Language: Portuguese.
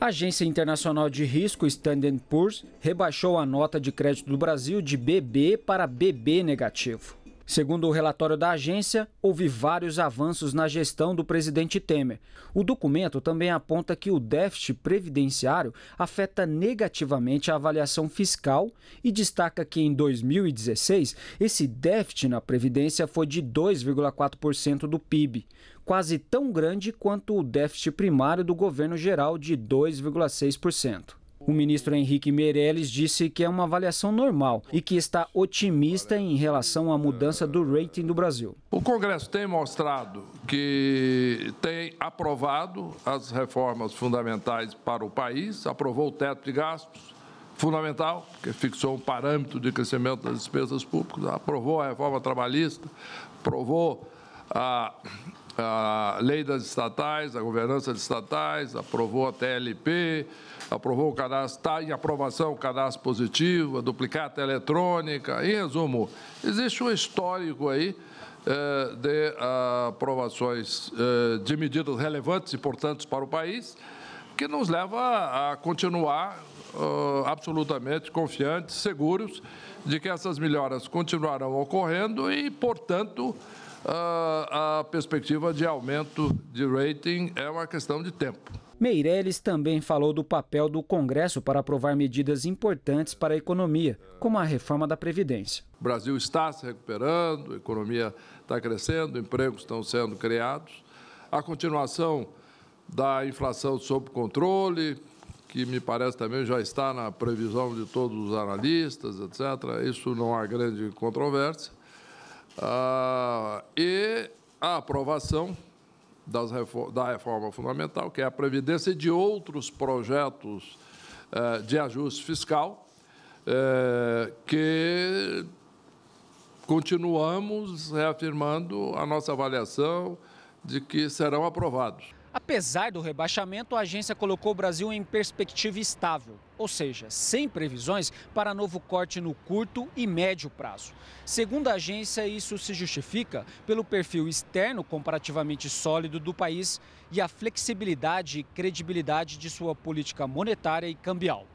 A Agência Internacional de Risco Standard Poor's rebaixou a nota de crédito do Brasil de BB para BB negativo. Segundo o relatório da agência, houve vários avanços na gestão do presidente Temer. O documento também aponta que o déficit previdenciário afeta negativamente a avaliação fiscal e destaca que em 2016 esse déficit na previdência foi de 2,4% do PIB, quase tão grande quanto o déficit primário do governo geral de 2,6%. O ministro Henrique Meirelles disse que é uma avaliação normal e que está otimista em relação à mudança do rating do Brasil. O Congresso tem mostrado que tem aprovado as reformas fundamentais para o país, aprovou o teto de gastos, fundamental, que fixou um parâmetro de crescimento das despesas públicas, aprovou a reforma trabalhista, aprovou a, a lei das estatais, a governança de estatais, aprovou a TLP, aprovou o cadastro, está em aprovação o cadastro positivo, a duplicata eletrônica. Em resumo, existe um histórico aí eh, de aprovações eh, de medidas relevantes e importantes para o país, que nos leva a continuar ah, absolutamente confiantes, seguros de que essas melhoras continuarão ocorrendo e, portanto, ah, a perspectiva de aumento de rating é uma questão de tempo. Meirelles também falou do papel do Congresso para aprovar medidas importantes para a economia, como a reforma da Previdência. O Brasil está se recuperando, a economia está crescendo, empregos estão sendo criados. A continuação da inflação sob controle, que me parece também já está na previsão de todos os analistas, etc. Isso não há grande controvérsia. Ah, e a aprovação das, da reforma fundamental, que é a Previdência e de outros projetos eh, de ajuste fiscal, eh, que continuamos reafirmando a nossa avaliação de que serão aprovados. Apesar do rebaixamento, a agência colocou o Brasil em perspectiva estável, ou seja, sem previsões para novo corte no curto e médio prazo. Segundo a agência, isso se justifica pelo perfil externo comparativamente sólido do país e a flexibilidade e credibilidade de sua política monetária e cambial.